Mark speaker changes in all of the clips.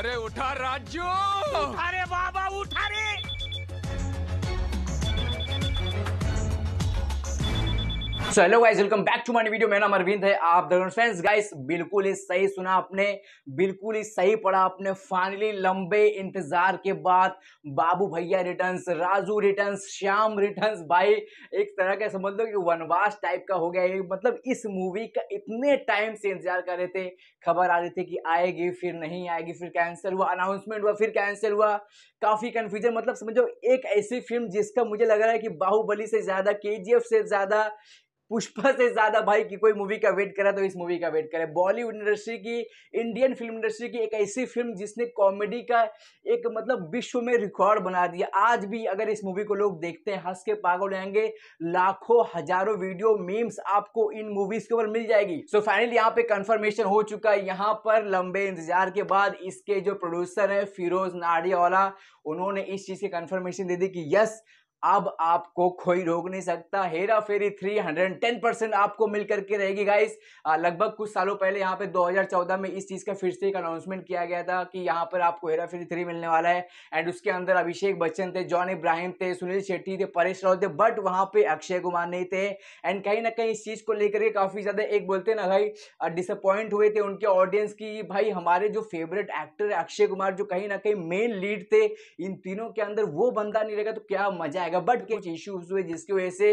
Speaker 1: अरे उठा राजू अरे बाबा उठा रे सो hello guys welcome back to my video मेरा नाम अरविंद है आप दर्शन फ्रेंड्स गाइस बिल्कुल ही सही सुना आपने बिल्कुल ही सही पढ़ा आपने फाइनली लंबे इंतजार के बाद Babu Bhaiya returns Raju returns Shyam returns भाई एक तरह का समझ लो कि वनवास टाइप का हो गया है मतलब इस मूवी का इतने टाइम से इंतजार कर रहे थे खबर आ रही थी कि आएगी फिर नहीं आएगी फिर कैंसिल हुआ अनाउंसमेंट हुआ फिर कैंसिल हुआ काफ़ी कन्फ्यूजन मतलब समझो एक ऐसी फिल्म जिसका मुझे लग रहा है कि बाहुबली से ज़्यादा के से ज़्यादा पुष्पा से ज्यादा भाई की कोई मूवी का वेट करा तो इस मूवी का वेट करें बॉलीवुड इंडस्ट्री की इंडियन फिल्म इंडस्ट्री की एक ऐसी फिल्म जिसने कॉमेडी का एक मतलब विश्व में रिकॉर्ड बना दिया आज भी अगर इस मूवी को लोग देखते हैं हंस के पागल रहेंगे लाखों हजारों वीडियो मीम्स आपको इन मूवीज के ऊपर मिल जाएगी सो फाइनली यहाँ पे कंफर्मेशन हो चुका है यहाँ पर लंबे इंतजार के बाद इसके जो प्रोड्यूसर है फिरोज नाडियावाला उन्होंने इस चीज की कंफर्मेशन दे दी कि यस अब आपको कोई रोक नहीं सकता Hera Pheri three hundred ten percent आपको मिल करके रहेगी गाइस लगभग कुछ सालों पहले यहाँ पे 2014 में इस चीज़ का फिर से एक अनाउंसमेंट किया गया था कि यहाँ पर आपको हेरा फेरी थ्री मिलने वाला है एंड उसके अंदर अभिषेक बच्चन थे जॉन इब्राहिम थे सुनील शेट्टी थे परेश रावत थे बट वहाँ पे अक्षय कुमार नहीं थे एंड कहीं ना कहीं इस चीज़ को लेकर के काफ़ी ज़्यादा एक बोलते ना भाई डिसअपॉइंट हुए थे उनके ऑडियंस की भाई हमारे जो फेवरेट एक्टर अक्षय कुमार जो कहीं ना कहीं मेन लीड थे इन तीनों के अंदर वो बंदा नहीं रहेगा तो क्या मजा आएगा बट कुछ इश्यूज हुए जिसकी वजह से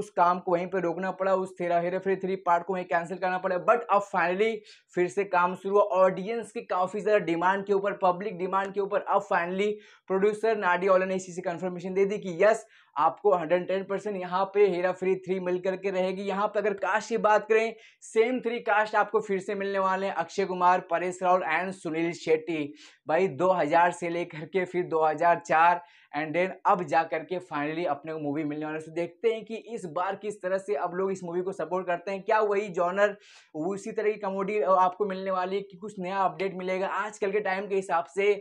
Speaker 1: उस काम को वहीं पर रोकना पड़ा उस थेरा हेरा थ्री पार्ट को वहीं कैंसिल करना पड़ा बट अब फाइनली फिर से काम शुरू हुआ ऑडियंस की काफ़ी ज़्यादा डिमांड के ऊपर पब्लिक डिमांड के ऊपर अब फाइनली प्रोड्यूसर नाडी ओला ने इसी से कन्फर्मेशन दे दी कि यस आपको 110 परसेंट यहाँ पे हेरा फ्री थ्री मिल करके रहेगी यहाँ पे अगर कास्ट की बात करें सेम थ्री कास्ट आपको फिर से मिलने वाले हैं अक्षय कुमार परेश रावल एंड सुनील शेट्टी भाई 2000 से लेकर के फिर 2004 एंड देन अब जा करके फाइनली अपने को मूवी मिलने वाले से देखते हैं कि इस बार किस तरह से अब लोग इस मूवी को सपोर्ट करते हैं क्या वही जॉनर उसी तरह की कॉमेडी आपको मिलने वाली है कि कुछ नया अपडेट मिलेगा आजकल के टाइम के हिसाब से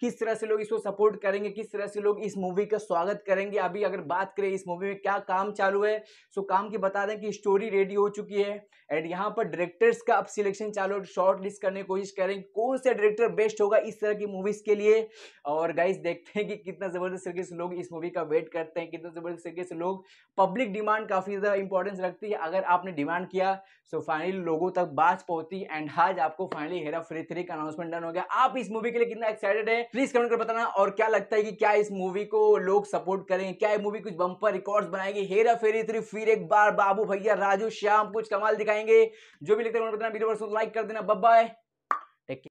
Speaker 1: किस तरह से लोग इसको सपोर्ट करेंगे किस तरह से लोग इस मूवी का स्वागत करेंगे अभी अगर बात करें इस मूवी में क्या काम चालू है सो काम की बता दें कि स्टोरी रेडी हो चुकी है एंड यहाँ पर डायरेक्टर्स का अब सिलेक्शन चालू शॉर्ट लिस्ट करने की कोशिश करेंगे कौन सा डायरेक्टर बेस्ट होगा इस तरह की मूवीज़ के लिए और गाइस देखते हैं कि कितना ज़बरदस्त तरीके से लोग इस मूवी का वेट करते हैं कितना ज़बरदस्त तरीके से लोग पब्लिक डिमांड काफ़ी ज़्यादा इंपॉर्टेंस रखती है अगर आपने डिमांड किया सो फाइनली लोगों तक बात पहुंची एंड आज आपको फाइनली हेरा फ्री थ्री का अनाउंसमेंट डन हो गया आप इस मूवी के लिए कितना एक्साइटेड है प्लीज कमेंट कर बताना और क्या लगता है कि क्या इस मूवी को लोग सपोर्ट करेंगे क्या ये मूवी कुछ बम्पर रिकॉर्ड्स बनाएगी हेरा फेरी थ्री फिर एक बार बाबू भैया राजू श्याम कुछ कमाल दिखाएंगे जो भी लगता है बताना लाइक कर देना बब्बा